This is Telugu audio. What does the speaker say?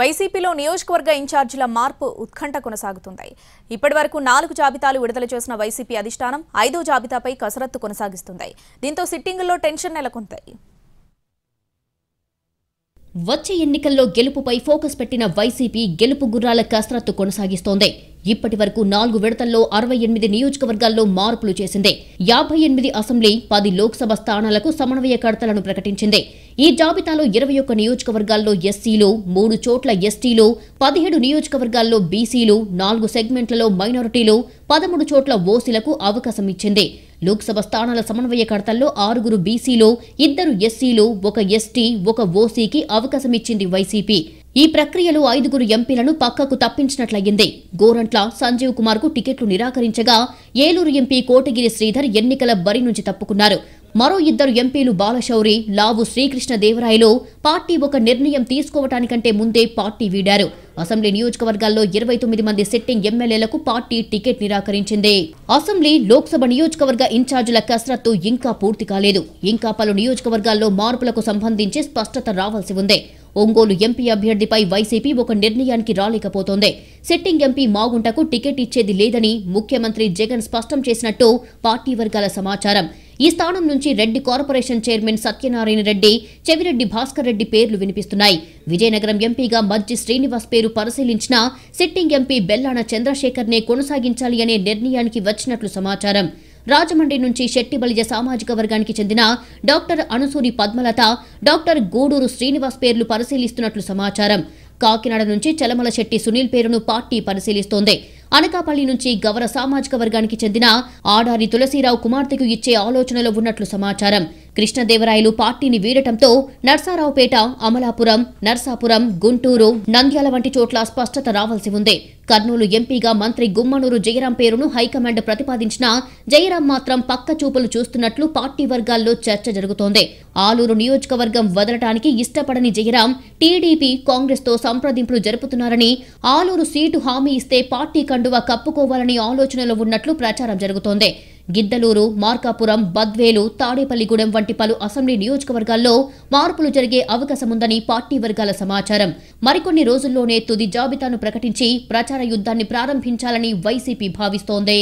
వైసీపీలో నియోజకవర్గ ఇన్ఛార్జీల మార్పు ఉత్కంఠ కొనసాగుతుంది ఇప్పటి వరకు నాలుగు జాబితాలు విడుదల చేసిన వైసీపీ అధిష్టానం ఐదో జాబితాపై కసరత్తు కొనసాగిస్తుంది దీంతో సిట్టింగుల్లో టెన్షన్ నెలకొంది వచ్చే ఎన్నికల్లో గెలుపుపై ఫోకస్ పెట్టిన వైసీపీ గెలుపు గుర్రాల కసరత్తు కొనసాగిస్తోంది ఇప్పటి వరకు నాలుగు విడతల్లో అరవై ఎనిమిది నియోజకవర్గాల్లో మార్పులు చేసింది యాభై ఎనిమిది అసెంబ్లీ పది లోక్సభ స్థానాలకు సమన్వయకర్తలను ప్రకటించింది ఈ జాబితాలో ఇరవై ఒక్క నియోజకవర్గాల్లో ఎస్సీలు మూడు చోట్ల ఎస్టీలు పదిహేడు నియోజకవర్గాల్లో బీసీలు నాలుగు సెగ్మెంట్లలో మైనారిటీలు పదమూడు చోట్ల ఓసీలకు అవకాశం ఇచ్చింది లోక్సభ స్థానాల సమన్వయకర్తల్లో ఆరుగురు బీసీలు ఇద్దరు ఎస్సీలు ఒక ఎస్టీ ఒక ఓసీకి అవకాశమిచ్చింది వైసీపీ ఈ ప్రక్రియలో ఐదుగురు ఎంపీలను పక్కకు తప్పించినట్లయింది గోరంట్ల సంజీవ్ కుమార్ కు టికెట్లు నిరాకరించగా ఏలూరు ఎంపీ కోటగిరి శ్రీధర్ ఎన్నికల బరి నుంచి తప్పుకున్నారు మరో ఇద్దరు ఎంపీలు బాలశౌరి లావు శ్రీకృష్ణ దేవరాయలు పార్టీ ఒక నిర్ణయం తీసుకోవటానికంటే ముందే పార్టీ వీడారు అసెంబ్లీ నియోజకవర్గాల్లో ఇరవై తొమ్మిది మంది సిట్టింగ్ ఎమ్మెల్యేలకు పార్టీ టికెట్ నిరాకరించింది అసెంబ్లీ లోక్సభ నియోజకవర్గ ఇన్ఛార్జీల కసరత్తు ఇంకా పూర్తి కాలేదు ఇంకా పలు నియోజకవర్గాల్లో మార్పులకు సంబంధించి స్పష్టత రావాల్సి ఉంది ఒంగోలు ఎంపీ అభ్యర్థిపై వైసీపీ ఒక నిర్ణయానికి రాలేకపోతోంది సిట్టింగ్ ఎంపీ మాగుంటకు టికెట్ ఇచ్చేది లేదని ముఖ్యమంత్రి జగన్ స్పష్టం చేసినట్టు పార్టీ వర్గాల సమాచారం ఈ స్థానం నుంచి రెడ్డి కార్పొరేషన్ చైర్మన్ సత్యనారాయణ రెడ్డి చెవిరెడ్డి భాస్కర్ రెడ్డి పేర్లు వినిపిస్తున్నాయి విజయనగరం ఎంపీగా మజ్జి శ్రీనివాస్ పేరు పరిశీలించిన సిట్టింగ్ ఎంపీ బెల్లాన చంద్రశేఖర్నే కొనసాగించాలి అనే నిర్ణయానికి వచ్చినట్లు సమాచారం రాజమండ్రి నుంచి శెట్టిబలిజ సామాజిక వర్గానికి చెందిన డాక్టర్ అనుసూరి పద్మలత డాక్టర్ గూడూరు శ్రీనివాస్ పేర్లు పరిశీలిస్తున్నట్లు సమాచారం కాకినాడ నుంచి చలమల శెట్టి సునీల్ పేరును పార్టీ పరిశీలిస్తోంది అనకాపల్లి నుంచి గవర సామాజిక వర్గానికి చెందిన ఆడారి తులసీరావు కుమార్తెకు ఇచ్చే ఆలోచనలో ఉన్నట్లు సమాచారం కృష్ణదేవరాయలు పార్టీని వీడటంతో నర్సారావుపేట అమలాపురం నర్సాపురం గుంటూరు నంద్యాల వంటి చోట్ల స్పష్టత రావాల్సి ఉంది కర్నూలు ఎంపీగా మంత్రి గుమ్మనూరు జయరాం పేరును హైకమాండ్ ప్రతిపాదించినా జయరాం మాత్రం పక్క చూపులు చూస్తున్నట్లు పార్టీ వర్గాల్లో చర్చ జరుగుతోంది ఆలూరు నియోజకవర్గం వదలటానికి ఇష్టపడని జయరాం టీడీపీ కాంగ్రెస్తో సంప్రదింపులు జరుపుతున్నారని ఆలూరు సీటు హామీ ఇస్తే పార్టీ కండువా కప్పుకోవాలని ఆలోచనలో ఉన్నట్లు ప్రచారం జరుగుతోంది గిద్దలూరు మార్కాపురం బద్వేలు తాడేపల్లిగూడెం వంటి పలు అసెంబ్లీ నియోజకవర్గాల్లో మార్పులు జరిగే అవకాశముందని పార్టీ వర్గాల సమాచారం మరికొన్ని రోజుల్లోనే తుది జాబితాను ప్రకటించి ప్రచార యుద్ధాన్ని ప్రారంభించాలని వైసీపీ భావిస్తోంది